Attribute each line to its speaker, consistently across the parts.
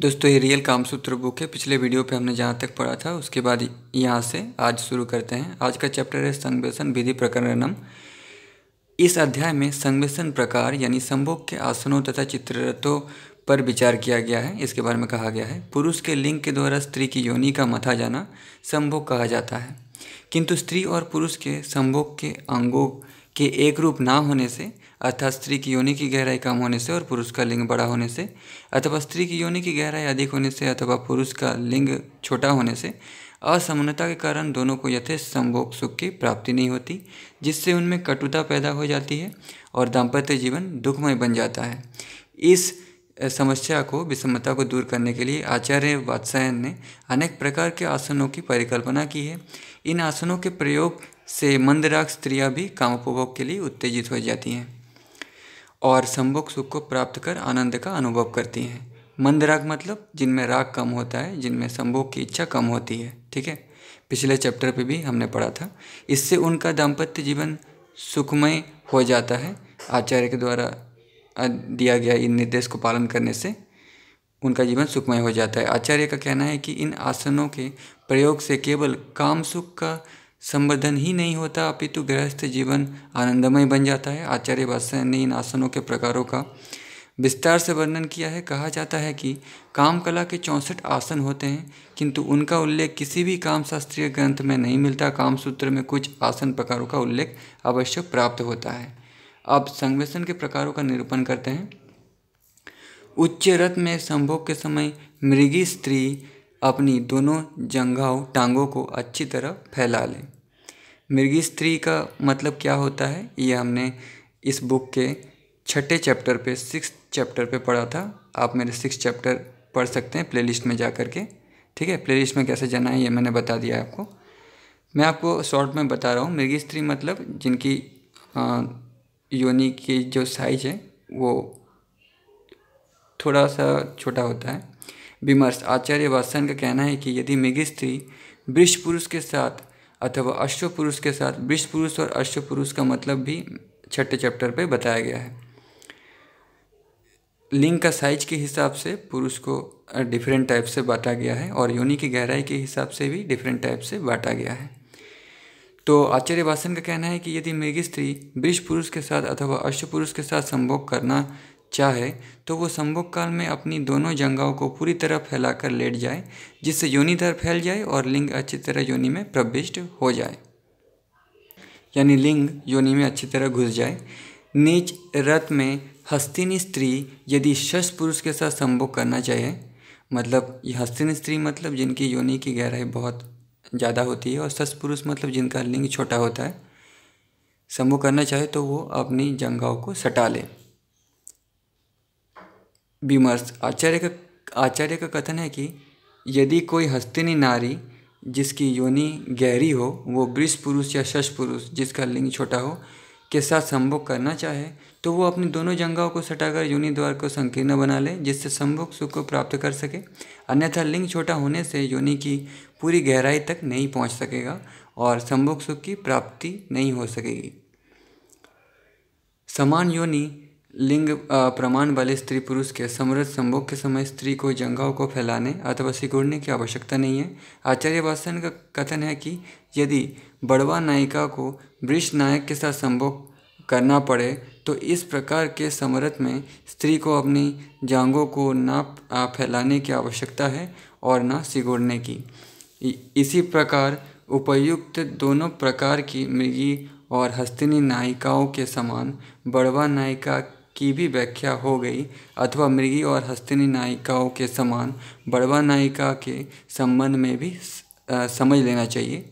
Speaker 1: दोस्तों ये real कामसूत्र book है पिछले वीडियो पे हमने जहाँ तक पढ़ा था उसके बाद यहाँ से आज शुरू करते हैं आज का चैप्टर है संवेशन विधि प्रकरणम इस अध्याय में संवेशन प्रकार यानी संभोग के आसनों तथा चित्ररथों पर विचार किया गया है इसके बारे में कहा गया है पुरुष के लिंग के द्वारा स्त्री की योनि का मथा जाना संभोग कहा जाता है किंतु स्त्री और पुरुष के संभोग के अंगों के एक रूप ना होने से अर्थात स्त्री की योनि की गहराई कम होने से और पुरुष का लिंग बड़ा होने से अथवा स्त्री की योनि की गहराई अधिक होने से अथवा पुरुष का लिंग छोटा होने से असमानता के कारण दोनों को यथेष संभोग सुख की प्राप्ति नहीं होती जिससे उनमें कटुता पैदा हो जाती है और दाम्पत्य जीवन दुखमय बन जाता है इस समस्या को विषमता को दूर करने के लिए आचार्य वात्सायन ने अनेक प्रकार के आसनों की परिकल्पना की है इन आसनों के प्रयोग से मंदराग स्त्रियां भी कामोपभोग के लिए उत्तेजित हो जाती हैं और संभोग सुख को प्राप्त कर आनंद का अनुभव करती हैं मंद राग मतलब जिनमें राग कम होता है जिनमें संभोग की इच्छा कम होती है ठीक है पिछले चैप्टर पे भी हमने पढ़ा था इससे उनका दाम्पत्य जीवन सुखमय हो जाता है आचार्य के द्वारा दिया गया इन निर्देश को पालन करने से उनका जीवन सुखमय हो जाता है आचार्य का कहना है कि इन आसनों के प्रयोग से केवल काम सुख का संबर्धन ही नहीं होता अपितु गृहस्थ जीवन आनंदमय बन जाता है आचार्य बादशाह ने इन आसनों के प्रकारों का विस्तार से वर्णन किया है कहा जाता है कि काम कला के चौंसठ आसन होते हैं किंतु उनका उल्लेख किसी भी काम शास्त्रीय ग्रंथ में नहीं मिलता काम सूत्र में कुछ आसन प्रकारों का उल्लेख अवश्य प्राप्त होता है अब संवेशन के प्रकारों का निरूपण करते हैं उच्च रथ में संभोग के समय मृगी स्त्री अपनी दोनों जंघाओं टांगों को अच्छी तरह फैला लें मिर्गी स्त्री का मतलब क्या होता है ये हमने इस बुक के छठे चैप्टर पे सिक्स चैप्टर पे पढ़ा था आप मेरे सिक्स चैप्टर पढ़ सकते हैं प्लेलिस्ट में जा कर के ठीक है प्लेलिस्ट में कैसे जाना है ये मैंने बता दिया है आपको मैं आपको शॉर्ट में बता रहा हूँ मिर्गी स्त्री मतलब जिनकी योनि की जो साइज है वो थोड़ा सा छोटा होता है विमर्श आचार्य वासन का कहना है कि यदि मेघी स्त्री वृक्ष पुरुष के साथ अथवा अश्व पुरुष के साथ वृक्ष पुरुष और अश्व पुरुष का मतलब भी छठे चैप्टर पर बताया गया है लिंग का साइज के हिसाब से पुरुष को डिफरेंट टाइप से बांटा गया है और योनि की गहराई के हिसाब से भी डिफरेंट टाइप से बांटा गया है तो आचार्य वासन का कहना है कि यदि मेघी स्त्री वृक्ष पुरुष के साथ अथवा अश्व पुरुष के साथ संभोग करना चाहे तो वो संभोग काल में अपनी दोनों जंगाओं को पूरी तरह फैलाकर लेट जाए जिससे योनिधर फैल जाए और लिंग अच्छी तरह योनि में प्रविष्ट हो जाए यानी लिंग योनि में अच्छी तरह घुस जाए नीच रथ में हस्तिनी स्त्री यदि शश पुरुष के साथ संभोग करना चाहिए मतलब ये हस्तिनी स्त्री मतलब जिनकी योनि की गहराई बहुत ज़्यादा होती है और सस पुरुष मतलब जिनका लिंग छोटा होता है संभोग करना चाहे तो वो अपनी जंगाओं को सटा लें विमर्श आचार्य का आचार्य का कथन है कि यदि कोई हस्तिनी नारी जिसकी योनि गहरी हो वो वृष पुरुष या शश पुरुष जिसका लिंग छोटा हो के साथ संभोग करना चाहे तो वो अपनी दोनों जंगाओं को सटाकर योनि द्वार को संकीर्ण बना ले जिससे संभोग सुख को प्राप्त कर सके अन्यथा लिंग छोटा होने से योनि की पूरी गहराई तक नहीं पहुंच सकेगा और संभोग सुख की प्राप्ति नहीं हो सकेगी समान योनि लिंग प्रमाण वाले स्त्री पुरुष के समृद्ध संभोग के समय स्त्री को जंगाओं को फैलाने अथवा सिकुड़ने की आवश्यकता नहीं है आचार्य वासन का कथन है कि यदि बड़वा नायिका को वृक्ष नायक के साथ संभोग करना पड़े तो इस प्रकार के समरथ में स्त्री को अपनी जांगों को ना फैलाने की आवश्यकता है और ना सिगोड़ने की इसी प्रकार उपयुक्त दोनों प्रकार की मृगी और हस्तिनी नायिकाओं के समान बड़वा नायिका की भी व्याख्या हो गई अथवा मृगी और हस्तिनी नायिकाओं के समान बड़वा नायिका के संबंध में भी समझ लेना चाहिए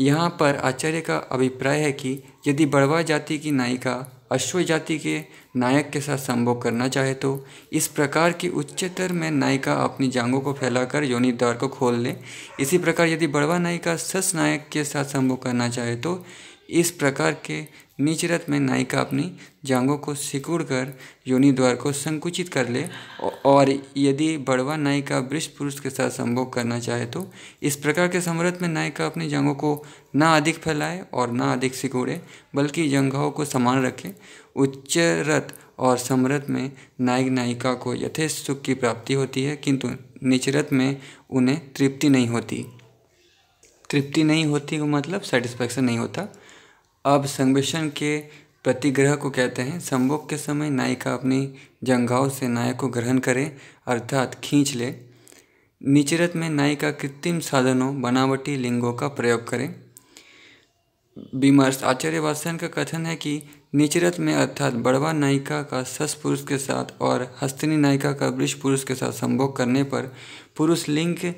Speaker 1: यहाँ पर आचार्य का अभिप्राय है कि यदि बड़वा जाति की नायिका अश्व जाति के नायक के साथ संभोग करना चाहे तो इस प्रकार की उच्चतर में नायिका अपनी जांगों को फैलाकर योनि द्वार को खोल ले इसी प्रकार यदि बड़वा नायिका सस नायक के साथ संभोग करना चाहे तो इस प्रकार के नीचरथ में नायिका अपनी जांगों को सिकुड़ कर योनि द्वार को संकुचित कर ले और यदि बड़वा नायिका वृक्ष पुरुष के साथ संभोग करना चाहे तो इस प्रकार के समरथ में नायिका अपनी जांगों को ना अधिक फैलाए और ना अधिक सिकुड़े बल्कि जंघाओं को समान रखे उच्च रथ और समरथ में नायक नायिका को यथेष्ट सुख की प्राप्ति होती है किंतु निचरथ में उन्हें तृप्ति नहीं होती तृप्ति नहीं होती मतलब सेटिस्फैक्शन नहीं होता अब संवेषण के प्रतिग्रह को कहते हैं संभोग के समय नायिका अपनी जंगाओं से नायक को ग्रहण करें अर्थात खींच ले निचरत में नायिका कृत्रिम साधनों बनावटी लिंगों का प्रयोग करें विमर्श आचार्य वासन का कथन है कि निचरत में अर्थात बड़वा नायिका का सस पुरुष के साथ और हस्तिनी नायिका का वृक्ष पुरुष के साथ संभोग करने पर पुरुष लिंग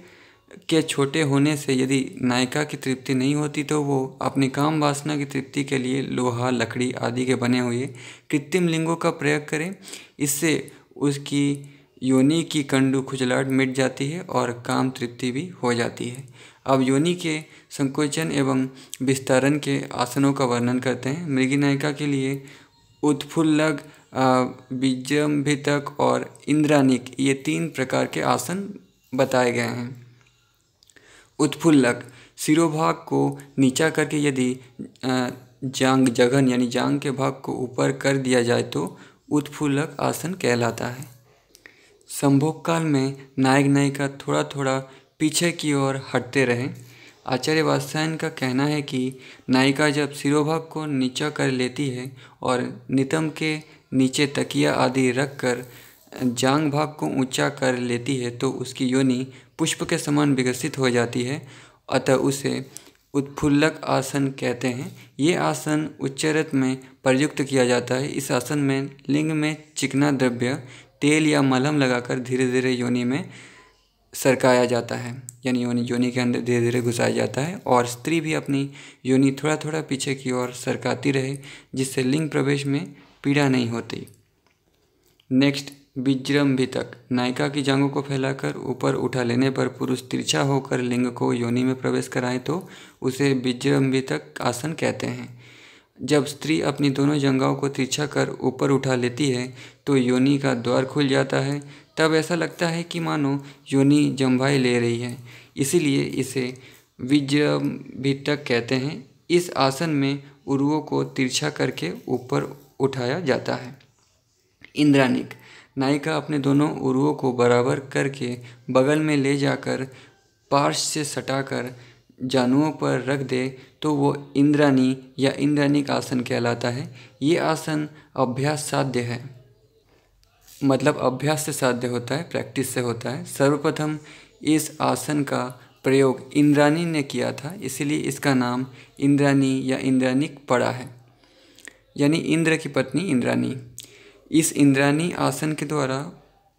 Speaker 1: के छोटे होने से यदि नायिका की तृप्ति नहीं होती तो वो अपनी काम वासना की तृप्ति के लिए लोहा लकड़ी आदि के बने हुए कृत्रिम लिंगों का प्रयोग करें इससे उसकी योनि की कंडू खुजलाट मिट जाती है और काम तृप्ति भी हो जाती है अब योनि के संकोचन एवं विस्तारण के आसनों का वर्णन करते हैं मृगी नायिका के लिए उत्फुल्लग विजम्भितक और इंद्रानिक ये तीन प्रकार के आसन बताए गए हैं उत्फुल्लक सिरोभाग को नीचा करके यदि जांग जघन यानी जांग के भाग को ऊपर कर दिया जाए तो उत्फुल्लक आसन कहलाता है संभोग काल में नायक नायिका थोड़ा थोड़ा पीछे की ओर हटते रहें आचार्य वास्तायन का कहना है कि नायिका जब सिरोभाग को नीचा कर लेती है और नितम के नीचे तकिया आदि रख कर जांग भाग को ऊंचा कर लेती है तो उसकी योनि पुष्प के समान विकसित हो जाती है अतः उसे उत्फुल्लक आसन कहते हैं ये आसन उच्चरत में प्रयुक्त किया जाता है इस आसन में लिंग में चिकना द्रव्य तेल या मलहम लगाकर धीरे धीरे योनि में सरकाया जाता है यानी योनि योनि के अंदर धीरे धीरे घुसाया जाता है और स्त्री भी अपनी योनि थोड़ा थोड़ा पीछे की ओर सरकाती रहे जिससे लिंग प्रवेश में पीड़ा नहीं होती नेक्स्ट विजृंभितक नायिका की जांघों को फैलाकर ऊपर उठा लेने पर पुरुष तिरछा होकर लिंग को योनि में प्रवेश कराए तो उसे विजृंभितक आसन कहते हैं जब स्त्री अपनी दोनों जंगाओं को तिरछा कर ऊपर उठा लेती है तो योनि का द्वार खुल जाता है तब ऐसा लगता है कि मानो योनि जम्भाई ले रही है इसीलिए इसे विजृंभितक कहते हैं इस आसन में उर्वों को तिरछा करके ऊपर उठाया जाता है इंद्रानिक नायिका अपने दोनों उर्वों को बराबर करके बगल में ले जाकर पार्श से सटाकर जानुओं पर रख दे तो वो इंद्रानी या का आसन कहलाता है ये आसन अभ्यास साध्य है मतलब अभ्यास से साध्य होता है प्रैक्टिस से होता है सर्वप्रथम इस आसन का प्रयोग इंद्रानी ने किया था इसलिए इसका नाम इंद्रानी या इंद्रानिक पड़ा है यानी इंद्र की पत्नी इंद्रानी इस इंद्राणी आसन के द्वारा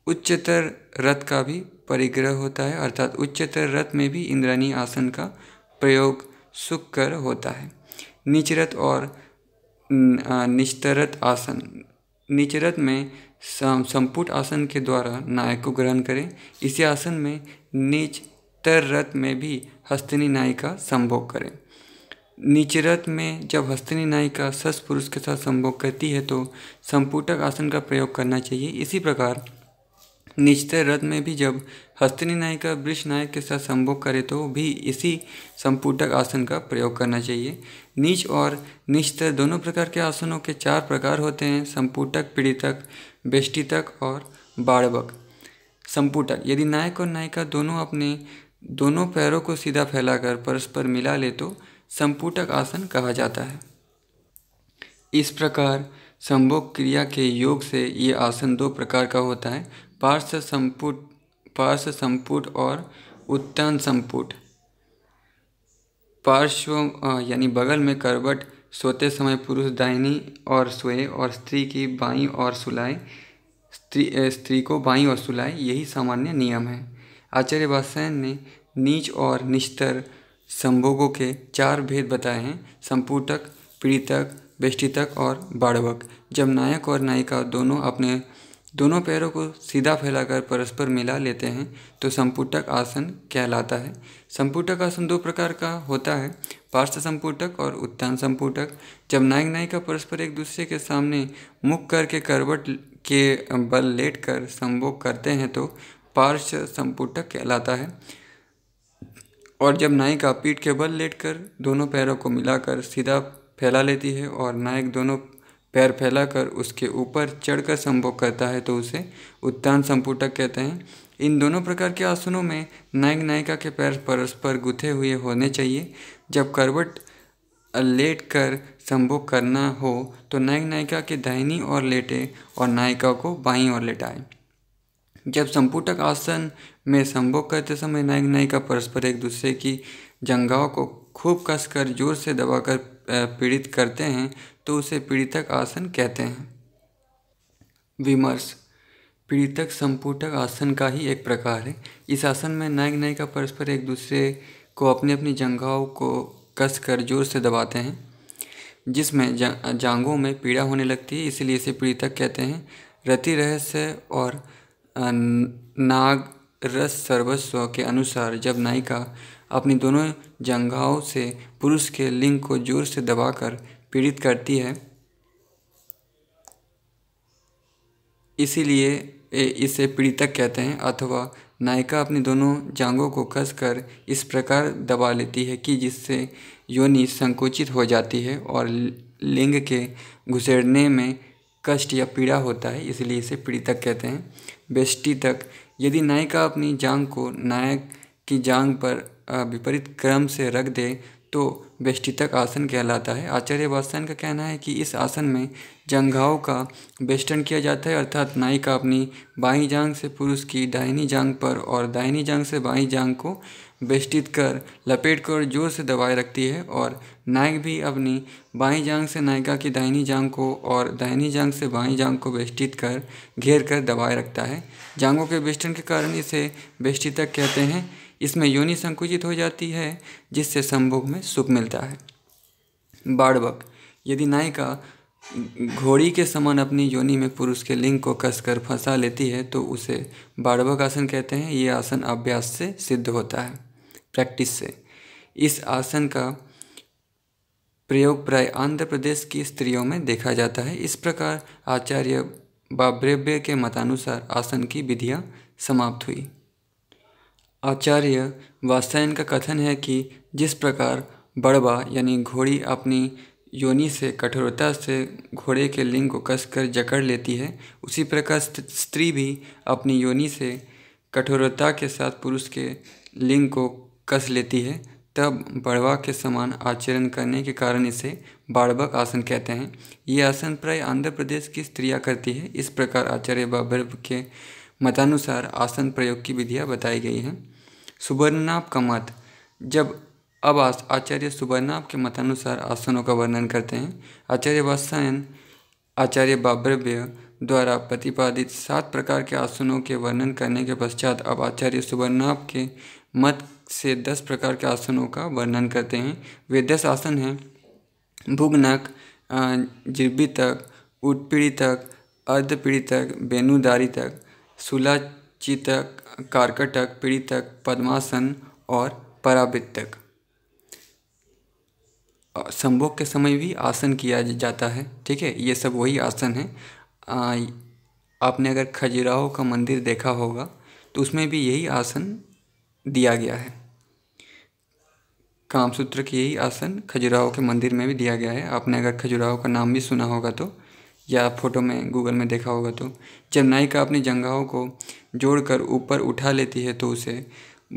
Speaker 1: उच्चतर रथ का भी परिग्रह होता है अर्थात उच्चतर रथ में भी इंद्राणी आसन का प्रयोग सुख कर होता है निचरत और निचतरथ आसन निचरत में संपुट आसन के द्वारा नायक को ग्रहण करें इसी आसन में निचतर रथ में भी हस्तनी नाई का संभोग करें नीचरत में जब हस्तनी नायिका सस पुरुष के साथ संभोग करती है तो संपूटक आसन का प्रयोग करना चाहिए इसी प्रकार निचतर रथ में भी जब हस्तनी नायिका वृक्ष नायक के साथ संभोग करे तो भी इसी संपूटक आसन का प्रयोग करना चाहिए नीच और निचतर दोनों प्रकार के आसनों के चार प्रकार होते हैं संपूटक पीड़ितक बेष्टितक और बाढ़वक संपूटक यदि नायक और नायिका दोनों अपने दोनों पैरों को सीधा फैलाकर परस्पर मिला ले तो संपुटक आसन कहा जाता है इस प्रकार संभोग क्रिया के योग से ये आसन दो प्रकार का होता है पार्श्व संपुट पार्श्व संपुट और उत्तान संपुट पार्श्व यानी बगल में करवट सोते समय पुरुष दाहिनी और सोए और स्त्री की बाई और सुलाए स्त्री स्त्री को बाई और सुलाए यही सामान्य नियम है आचार्य वासन ने नीच और निस्तर संभोगों के चार भेद बताए हैं संपूटक पीड़ितक बेष्टितक और बाढ़वक जब नायक और नायिका दोनों अपने दोनों पैरों को सीधा फैलाकर परस्पर मिला लेते हैं तो संपुटक आसन कहलाता है संपुटक आसन दो प्रकार का होता है पार्श्व संपुटक और उत्तान संपुटक जब नायक नायिका परस्पर एक दूसरे के सामने मुख करके करवट के बल लेट कर संभोग करते हैं तो पार्श्व संपुटक कहलाता है और जब नायिका पीठ के बल लेटकर दोनों पैरों को मिलाकर सीधा फैला लेती है और नायक दोनों पैर फैलाकर उसके ऊपर चढ़कर संभोग करता है तो उसे उत्तान संपुटक कहते हैं इन दोनों प्रकार के आसनों में नायक नायिका के पैर परस्पर गुथे हुए होने चाहिए जब करवट लेट कर संभोग करना हो तो नायक नायिका के दाहिनी ओर लेटे और नायिका को बाईं ओर लेटाएं जब संपुटक आसन में संभोग करते समय नायक नायिका परस्पर एक दूसरे की जंगाओं को खूब कसकर जोर से दबाकर पीड़ित करते हैं तो उसे पीड़ितक आसन कहते हैं विमर्श पीड़ितक संपुटक आसन का ही एक प्रकार है इस आसन में नायक नायिका परस्पर एक दूसरे को अपनी अपनी जंगाओं को कस कर जोर से दबाते हैं जिसमें जांगों में पीड़ा होने लगती है इसलिए इसे पीड़ितक कहते हैं रति रहस्य और नागरस सर्वस्व के अनुसार जब नायिका अपनी दोनों जंगाओं से पुरुष के लिंग को जोर से दबाकर पीड़ित करती है इसीलिए इसे पीड़ितक कहते हैं अथवा नायिका अपनी दोनों जांघों को कसकर इस प्रकार दबा लेती है कि जिससे योनि संकुचित हो जाती है और लिंग के घुसेड़ने में कष्ट या पीड़ा होता है इसलिए इसे पीड़ितक कहते हैं बेष्टि तक यदि नायिका अपनी जांग को नायक की जांग पर विपरीत क्रम से रख दे तो बेष्टितक आसन कहलाता है आचार्य वासन का कहना है कि इस आसन में जंघाओं का बेष्टन किया जाता है अर्थात नायिका अपनी बाई जांग से पुरुष की दाहिनी जांग पर और दाहिनी जांग से बाई जांग को बेष्टित कर लपेट कर जोर से दबाए रखती है और नायक भी अपनी बाईं जांग से नायिका की दाहिनी जांग को और दाहिनी जांग से बाईं जांग को बेष्टित कर घेर कर दबाए रखता है जांगों के बेष्टन के कारण इसे बेष्टितक कहते हैं इसमें योनि संकुचित हो जाती है जिससे संभोग में सुख मिलता है बाड़बक यदि नायिका घोड़ी के समान अपनी योनि में पुरुष के लिंग को कसकर फंसा लेती है तो उसे बाड़बक आसन कहते हैं ये आसन अभ्यास से सिद्ध होता है प्रैक्टिस से इस आसन का प्रयोग प्राय आंध्र प्रदेश की स्त्रियों में देखा जाता है इस प्रकार आचार्य बाब्रेव्य के मतानुसार आसन की विधियाँ समाप्त हुई आचार्य वास्तायन का कथन है कि जिस प्रकार बड़वा यानी घोड़ी अपनी योनि से कठोरता से घोड़े के लिंग को कसकर जकड़ लेती है उसी प्रकार स्त्री भी अपनी योनि से कठोरता के साथ पुरुष के लिंग को कस लेती है तब बड़वा के समान आचरण करने के कारण इसे बाड़बक आसन कहते हैं ये आसन प्राय आंध्र प्रदेश की स्त्रियां करती है इस प्रकार आचार्य बाबर के मतानुसार आसन प्रयोग की विधियाँ बताई गई हैं सुवर्णाप का मत जब अब आचार्य सुवर्णाप के मतानुसार आसनों का वर्णन करते हैं आचार्य वासन आचार्य बाब्रव्य द्वारा प्रतिपादित सात प्रकार के आसनों के वर्णन करने के पश्चात अब आचार्य सुवर्णाप के मत से दस प्रकार के आसनों का वर्णन करते हैं वे दस आसन हैं भुगनक जिब्बी तक उत्पीड़ी तक अर्धपीढ़ी तक बेनुदारी तक सुलाची तक कारकटक पीड़ी तक पद्मासन और पराबित तक संभोग के समय भी आसन किया जाता है ठीक है ये सब वही आसन है आ, आपने अगर खजुराहो का मंदिर देखा होगा तो उसमें भी यही आसन दिया गया है कामसूत्र की यही आसन खजुराहो के मंदिर में भी दिया गया है आपने अगर खजुराहो का नाम भी सुना होगा तो या फोटो में गूगल में देखा होगा तो जब नायिका अपनी जंगाओं को जोड़कर ऊपर उठा लेती है तो उसे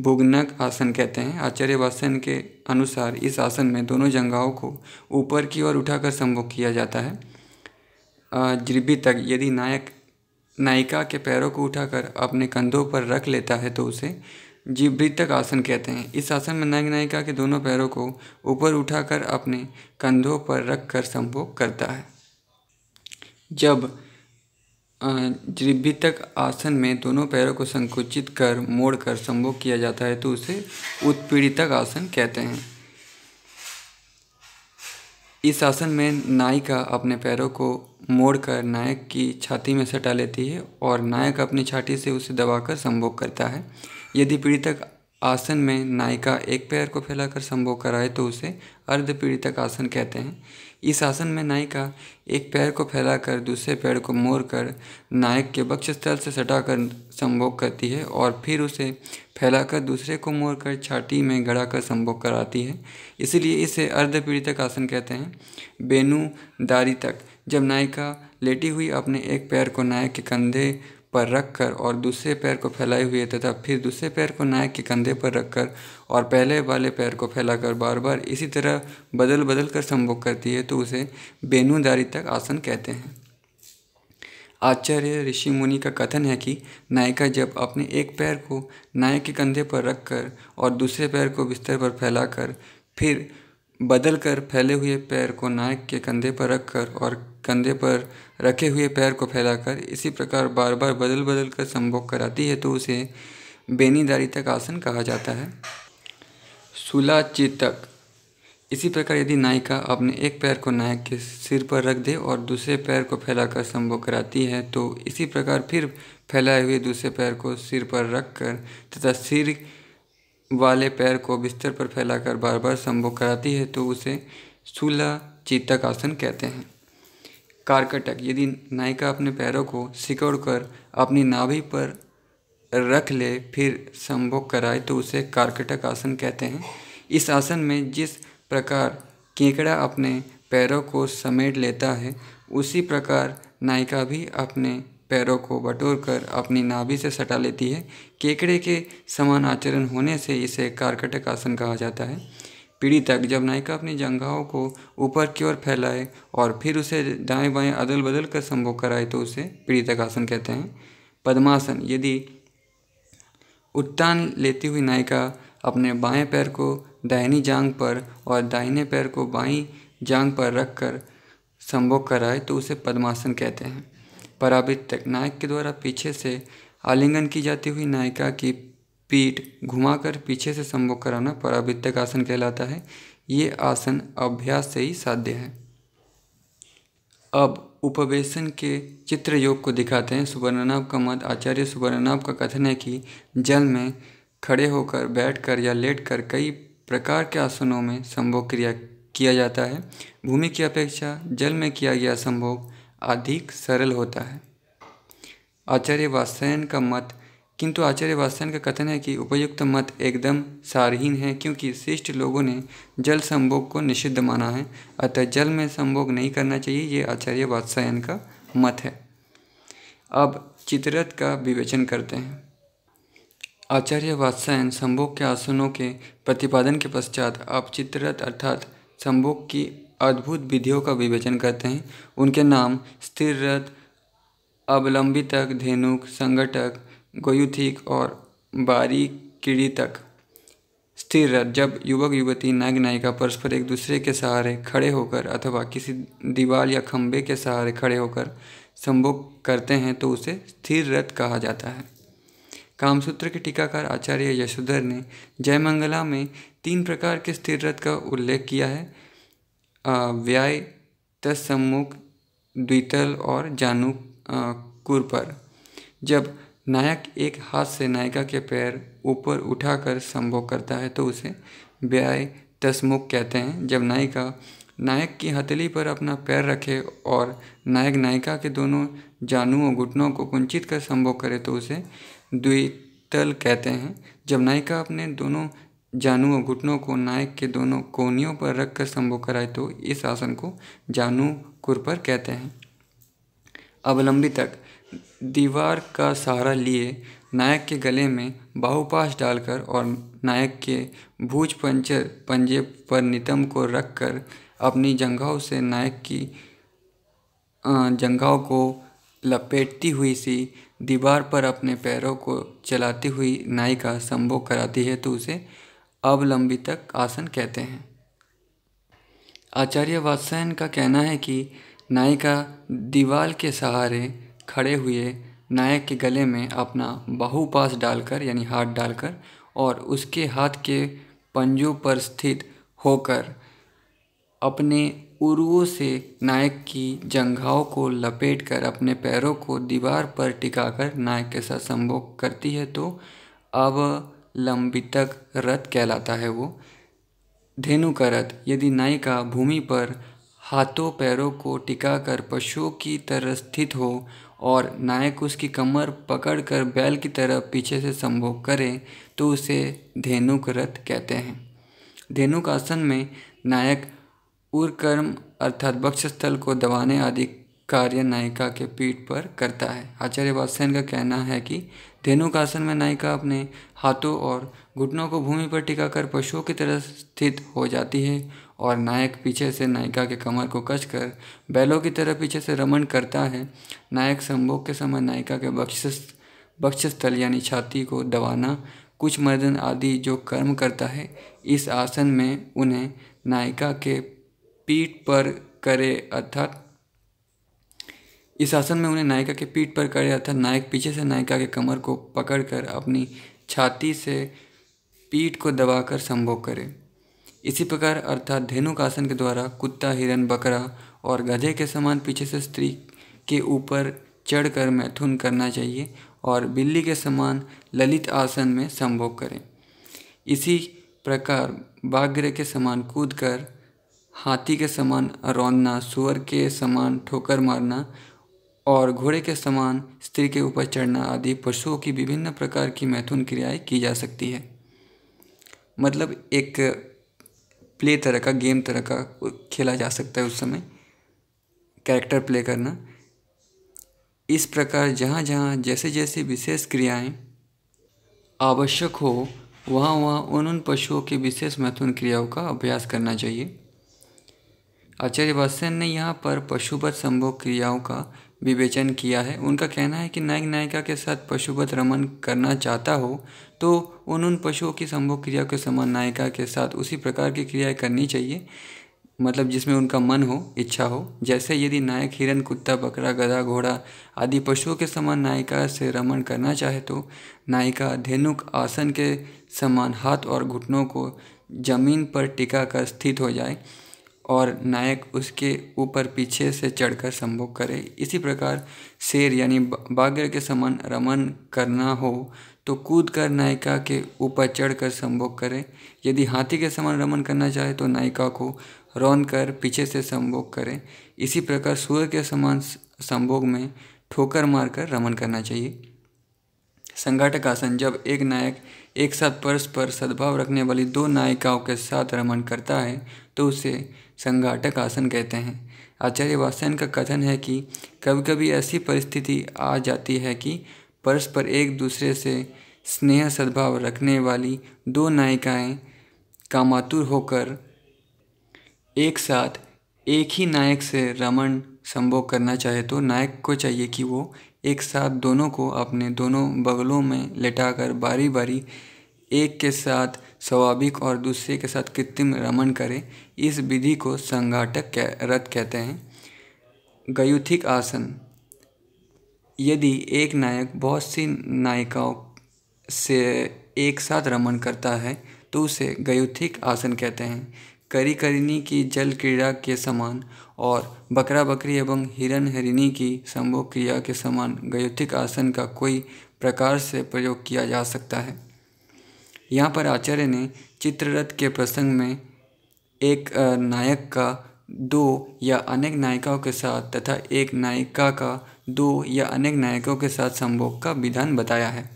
Speaker 1: बुगनक आसन कहते हैं आचार्य वासन के अनुसार इस आसन में दोनों जंगाओं को ऊपर की ओर उठाकर संभोग किया जाता है जिरबी तक यदि नायक नायिका के पैरों को उठाकर अपने कंधों पर रख लेता है तो उसे जीवृतक आसन कहते हैं इस आसन में नायक नायिका के दोनों पैरों को ऊपर उठाकर अपने कंधों पर रख कर संभोग करता है जब जीवृतक आसन में दोनों पैरों को संकुचित कर मोड़ कर संभोग किया जाता है तो उसे उत्पीड़ितक आसन कहते हैं इस आसन में नायिका अपने पैरों को मोड़कर नायक की छाती में सटा लेती है और नायक अपनी छाती से उसे दबाकर संभोग करता है यदि पीड़ितक आसन में नायिका एक पैर को फैलाकर संभोग कराए तो उसे अर्ध पीड़ितक आसन कहते हैं इस आसन में नायिका एक पैर को फैलाकर दूसरे पैर को मोड़ कर नायक के वक्षस्थल से सटाकर संभोग करती है और फिर उसे फैलाकर दूसरे को मोड़कर छाती में गड़ाकर संभोग कराती है इसलिए इसे अर्ध पीड़ितक आसन कहते हैं बेनु दारी तक जब नायिका लेटी हुई अपने एक पैर को नायक के कंधे पर रखकर और दूसरे पैर को फैलाए हुए तथा फिर दूसरे पैर को नायक के कंधे पर रखकर और पहले वाले पैर को फैलाकर बार बार इसी तरह बदल बदल कर संभोग करती है तो उसे बेनुदारी तक आसन कहते हैं आचार्य ऋषि मुनि का कथन है कि नायिका जब अपने एक पैर को नायक के कंधे पर रखकर और दूसरे पैर को बिस्तर पर फैलाकर फिर बदल कर फैले हुए पैर को नायक के कंधे पर रख कर और कंधे पर रखे हुए पैर को फैलाकर इसी प्रकार बार बार बदल बदल कर संभोग कराती है तो उसे बेनीदारी तक आसन कहा जाता है सुला चितक इसी प्रकार यदि नायिका अपने एक पैर को नायक के सिर पर रख दे और दूसरे पैर को फैलाकर संभोग कराती है तो इसी प्रकार फिर फैलाए हुए दूसरे पैर को सिर पर रख कर तथा सिर वाले पैर को बिस्तर पर फैलाकर बार बार संभोग कराती है तो उसे सूला चीतक आसन कहते हैं कारकटक यदि नायिका अपने पैरों को सिकोड़ कर अपनी नाभि पर रख ले फिर संभोग कराए तो उसे कारकटक आसन कहते हैं इस आसन में जिस प्रकार केकड़ा अपने पैरों को समेट लेता है उसी प्रकार नायिका भी अपने पैरों को बटोर कर अपनी नाभि से सटा लेती है केकड़े के समान आचरण होने से इसे कारकटक आसन कहा जाता है पीढ़ी तक जब नायिका अपनी जंगाओं को ऊपर की ओर फैलाए और फिर उसे दाएं बाएं अदल बदल कर संभोग कराए तो उसे पीढ़ी तक आसन कहते हैं पद्मासन यदि उत्तान लेती हुई नायिका अपने बाएं पैर को दाहिनी जांग पर और दाहिने पैर को बाईं जांग पर रखकर संभोग कराए तो उसे पद्मासन कहते हैं पराबित तक नायक के द्वारा पीछे से आलिंगन की जाती हुई नायिका की पीठ घुमाकर पीछे से संभोग कराना परावृत्तक आसन कहलाता है ये आसन अभ्यास से ही साध्य है अब उपवेशन के चित्र योग को दिखाते हैं सुवर्णनाभ का मत आचार्य सुवर्णनाभ का कथन है कि जल में खड़े होकर बैठकर या लेटकर कई प्रकार के आसनों में संभोग क्रिया किया जाता है भूमि की अपेक्षा जल में किया गया संभोग अधिक सरल होता है आचार्य वात्सायन का मत किंतु आचार्य वास्तन का कथन है कि उपयुक्त मत एकदम सारहीन है क्योंकि शिष्ट लोगों ने जल संभोग को निषिद्ध माना है अतः जल में संभोग नहीं करना चाहिए ये आचार्य वात्सायन का मत है अब चित्ररथ का विवेचन करते हैं आचार्य वात्सायन संभोग के आसनों के प्रतिपादन के पश्चात आप चित्ररथ अर्थात संभोग की अद्भुत विधियों का विवेचन करते हैं उनके नाम स्थिर रथ अवलंबितक धेनुक संगठक गोयुथिक और बारी किड़ी तक स्थिर रथ जब युवक युवती नायक नायिका परस्पर एक दूसरे के सहारे खड़े होकर अथवा किसी दीवार या खंबे के सहारे खड़े होकर संभोग करते हैं तो उसे स्थिर रथ कहा जाता है कामसूत्र के टीकाकार आचार्य यशोधर ने जयमंगला में तीन प्रकार के स्थिर रथ का उल्लेख किया है व्यय तत्सम्मुख द्वितल और जानु कुर पर जब नायक एक हाथ से नायिका के पैर ऊपर उठाकर संभोग करता है तो उसे व्यय तस्मुख कहते हैं जब नायिका नायक की हथेली पर अपना पैर रखे और नायक नायिका के दोनों जानुओं घुटनों को कुंचित कर संभोग करे तो उसे द्वितल कहते हैं जब नायिका अपने दोनों जानु और घुटनों को नायक के दोनों कोनियों पर रखकर संभो कराए तो इस आसन को जानु कुरपर कहते हैं अवलंबी तक दीवार का सहारा लिए नायक के गले में बाहुपाश डालकर और नायक के भूज पंचर पंजे पर नितम को रखकर अपनी जंघाओं से नायक की जंघाओं को लपेटती हुई सी दीवार पर अपने पैरों को चलाती हुई नायिका संभोग कराती है तो उसे अवलंबितक आसन कहते हैं आचार्य वात्सायन का कहना है कि नायिका दीवाल के सहारे खड़े हुए नायक के गले में अपना बाहुपास डालकर यानी हाथ डालकर और उसके हाथ के पंजों पर स्थित होकर अपने उर्वों से नायक की जंघाओं को लपेटकर अपने पैरों को दीवार पर टिकाकर नायक के साथ संभोग करती है तो अब लंबितक रथ कहलाता है वो धेनु का रथ यदि नायिका भूमि पर हाथों पैरों को टिकाकर पशुओं की तरह स्थित हो और नायक उसकी कमर पकड़कर बैल की तरह पीछे से संभोग करें तो उसे धेनुक रथ कहते हैं धेनुक आसन में नायक उर्कर्म अर्थात वक्षस्थल को दबाने आदि कार्य नायिका के पीठ पर करता है आचार्य वासन का कहना है कि धेनुकासन में नायिका अपने हाथों और घुटनों को भूमि पर टिकाकर पशुओं की तरह स्थित हो जाती है और नायक पीछे से नायिका के कमर को कसकर बैलों की तरह पीछे से रमन करता है नायक संभोग के समय नायिका के बक्ष बक्षस्थल यानी छाती को दबाना कुछ मर्दन आदि जो कर्म करता है इस आसन में उन्हें नायिका के पीठ पर करे अर्थात इस आसन में उन्हें नायिका के पीठ पर करे अर्थात नायक पीछे से नायिका के कमर को पकड़कर अपनी छाती से पीठ को दबाकर संभोग करें इसी प्रकार अर्थात धेनुकासन के द्वारा कुत्ता हिरन बकरा और गधे के समान पीछे से स्त्री के ऊपर चढ़कर मैथुन करना चाहिए और बिल्ली के समान ललित आसन में संभोग करें इसी प्रकार बाग्र के समान कूद कर हाथी के समान रौंदना सुअर के समान ठोकर मारना और घोड़े के समान स्त्री के ऊपर चढ़ना आदि पशुओं की विभिन्न प्रकार की मैथुन क्रियाएं की जा सकती है मतलब एक प्ले तरह का गेम तरह का खेला जा सकता है उस समय कैरेक्टर प्ले करना इस प्रकार जहाँ जहाँ जैसे जैसे विशेष क्रियाएं आवश्यक हो वहाँ वहाँ उन उन पशुओं की विशेष मैथुन क्रियाओं का अभ्यास करना चाहिए आचार्य वासन ने यहाँ पर पशुपत संभोग क्रियाओं का विवेचन किया है उनका कहना है कि नायक नायिका के साथ पशुवत रमन करना चाहता हो तो उन उन पशुओं की संभोग क्रिया के समान नायिका के साथ उसी प्रकार की क्रियाएं करनी चाहिए मतलब जिसमें उनका मन हो इच्छा हो जैसे यदि नायक हिरन कुत्ता बकरा गधा घोड़ा आदि पशुओं के समान नायिका से रमण करना चाहे तो नायिका धेनुक आसन के समान हाथ और घुटनों को जमीन पर टिका कर स्थित हो जाए और नायक उसके ऊपर पीछे से चढ़कर संभोग करे इसी प्रकार शेर यानी बाग्य के समान रमन करना हो तो कूद कर नायिका के ऊपर चढ़कर संभोग करे यदि हाथी के समान रमन करना चाहे तो नायिका को रौन कर पीछे से संभोग करे इसी प्रकार सूर्य के समान संभोग में ठोकर मारकर रमन करना चाहिए संघटक आसन जब एक नायक एक साथ परस्पर सद्भाव रखने वाली दो नायिकाओं के साथ रमन करता है तो उसे संघाटक आसन कहते हैं आचार्य वासन का कथन है कि कभी कभी ऐसी परिस्थिति आ जाती है कि परस्पर एक दूसरे से स्नेह सद्भाव रखने वाली दो नायिकाएं कामातुर होकर एक साथ एक ही नायक से रमन संभोग करना चाहे तो नायक को चाहिए कि वो एक साथ दोनों को अपने दोनों बगलों में कर बारी बारी एक के साथ स्वाभाविक और दूसरे के साथ कृत्रिम रमन करें इस विधि को संघाटक रथ कहते हैं गयुथिक आसन यदि एक नायक बहुत सी नायिकाओं से एक साथ रमन करता है तो उसे गयुथिक आसन कहते हैं करी करिनी की जल क्रीड़ा के समान और बकरा बकरी एवं हिरन हरिणी की संभोग क्रिया के समान गयोथिक आसन का कोई प्रकार से प्रयोग किया जा सकता है यहाँ पर आचार्य ने चित्ररथ के प्रसंग में एक नायक का दो या अनेक नायिकाओं के साथ तथा एक नायिका का दो या अनेक नायकों के साथ संभोग का विधान बताया है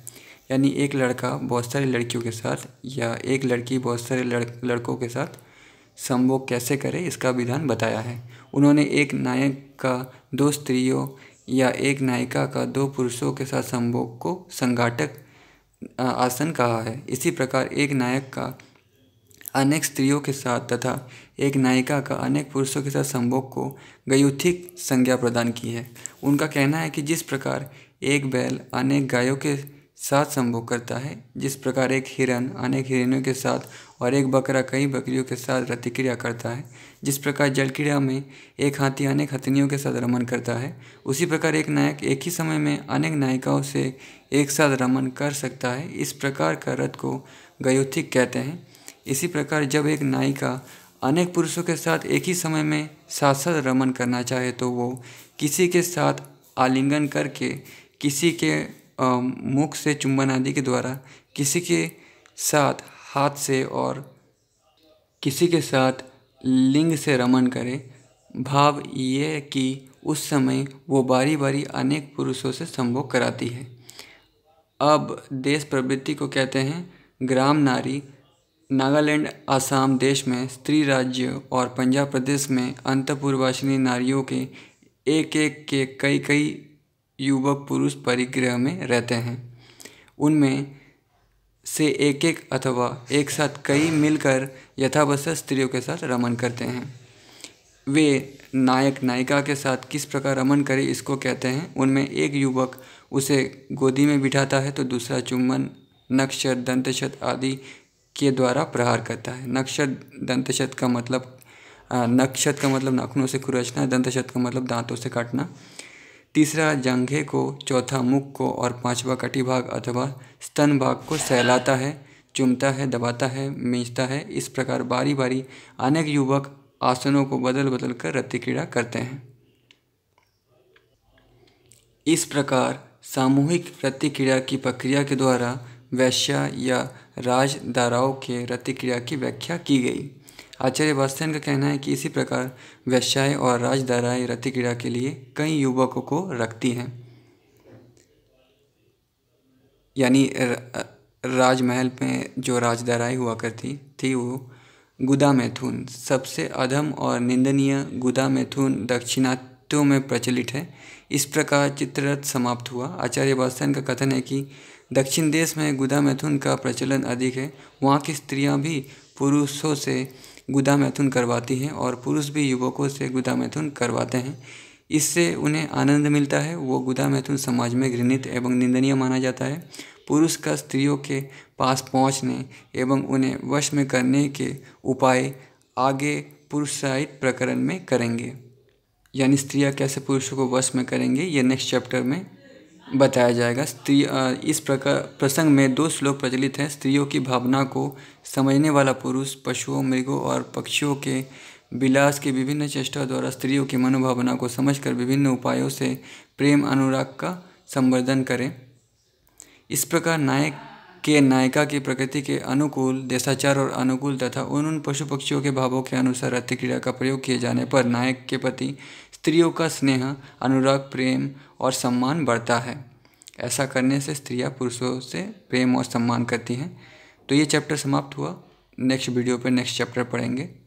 Speaker 1: यानी एक लड़का बहुत सारी लड़कियों के साथ या एक लड़की बहुत सारे लड़ लड़कों के साथ संभोग कैसे करें इसका विधान बताया है उन्होंने एक नायक का दो स्त्रियों या एक नायिका का दो पुरुषों के साथ संभोग को संगाटक आसन कहा है इसी प्रकार एक नायक का अनेक स्त्रियों के साथ तथा एक नायिका का अनेक पुरुषों के साथ संभोग को गयुथिक संज्ञा प्रदान की है उनका कहना है कि जिस प्रकार एक बैल अनेक गायों के साथ संभोग करता है जिस प्रकार एक हिरण अनेक हिरणों के साथ और एक बकरा कई बकरियों के साथ प्रतिक्रिया करता है जिस प्रकार जल में एक हाथी अनेक हथनियों के साथ रमन करता है उसी प्रकार एक नायक एक ही समय में अनेक नायिकाओं से एक साथ रमन कर सकता है इस प्रकार का रथ को गयोथिक कहते हैं इसी प्रकार जब एक नायिका अनेक पुरुषों के साथ एक ही समय में साथ साथ रमन करना चाहे तो वो किसी के साथ आलिंगन करके किसी के मुख से चुंबन आदि के द्वारा किसी के साथ हाथ से और किसी के साथ लिंग से रमन करे भाव ये कि उस समय वो बारी बारी अनेक पुरुषों से संभोग कराती है अब देश प्रवृत्ति को कहते हैं ग्राम नारी नागालैंड आसाम देश में स्त्री राज्य और पंजाब प्रदेश में अंतपूर्वासिनी नारियों के एक एक के कई कई युवक पुरुष परिग्रह में रहते हैं उनमें से एक एक अथवा एक साथ कई मिलकर यथावस्थ स्त्रियों के साथ रमन करते हैं वे नायक नायिका के साथ किस प्रकार रमन करें इसको कहते हैं उनमें एक युवक उसे गोदी में बिठाता है तो दूसरा चुम्बन नक्षर दंतशत आदि के द्वारा प्रहार करता है नक्षर दंतशत का मतलब नक्षत का मतलब नाखूनों से खुरचना दंतशत का मतलब दांतों से काटना तीसरा जंघे को चौथा मुख को और पांचवा कटिभाग अथवा स्तन भाग को सहलाता है चुमता है दबाता है मींचता है इस प्रकार बारी बारी अनेक युवक आसनों को बदल बदल कर रति क्रीड़ा करते हैं इस प्रकार सामूहिक रति क्रीड़ा की प्रक्रिया के द्वारा वैश्या या राजधाराओं के रति क्रीड़ा की व्याख्या की गई आचार्य वास्तन का कहना है कि इसी प्रकार वैश्याय और राजदाराएँ रति क्रीड़ा के लिए कई युवकों को रखती हैं यानी राजमहल में जो राजधाराएँ हुआ करती थी वो गुदा मैथुन सबसे अधम और निंदनीय गुदा मैथुन दक्षिणात्यों में प्रचलित है इस प्रकार चित्ररथ समाप्त हुआ आचार्य वास्तन का कथन है कि दक्षिण देश में गुदा मैथुन का प्रचलन अधिक है वहाँ की स्त्रियाँ भी पुरुषों से गुदा मैथुन करवाती हैं और पुरुष भी युवकों से गुदा मैथुन करवाते हैं इससे उन्हें आनंद मिलता है वो गुदा मैथुन समाज में घृणित एवं निंदनीय माना जाता है पुरुष का स्त्रियों के पास पहुंचने एवं उन्हें वश में करने के उपाय आगे पुरुष प्रकरण में करेंगे यानी स्त्रियाँ कैसे पुरुषों को वश में करेंगे ये नेक्स्ट चैप्टर में बताया जाएगा स्त्री इस प्रकार प्रसंग में दो श्लोक प्रचलित हैं स्त्रियों की भावना को समझने वाला पुरुष पशुओं मृगों और पक्षियों के विलास के विभिन्न चेष्टा द्वारा स्त्रियों की मनोभावना को समझकर विभिन्न उपायों से प्रेम अनुराग का संवर्धन करें इस प्रकार नायक के नायिका की प्रकृति के अनुकूल देशाचार और अनुकूल तथा उन उन पशु पक्षियों के भावों के अनुसार अतिक्रिया का प्रयोग किए जाने पर नायक के प्रति स्त्रियों का स्नेह अनुराग प्रेम और सम्मान बढ़ता है ऐसा करने से स्त्रियाँ पुरुषों से प्रेम और सम्मान करती हैं तो ये चैप्टर समाप्त हुआ नेक्स्ट वीडियो पर नेक्स्ट चैप्टर पढ़ेंगे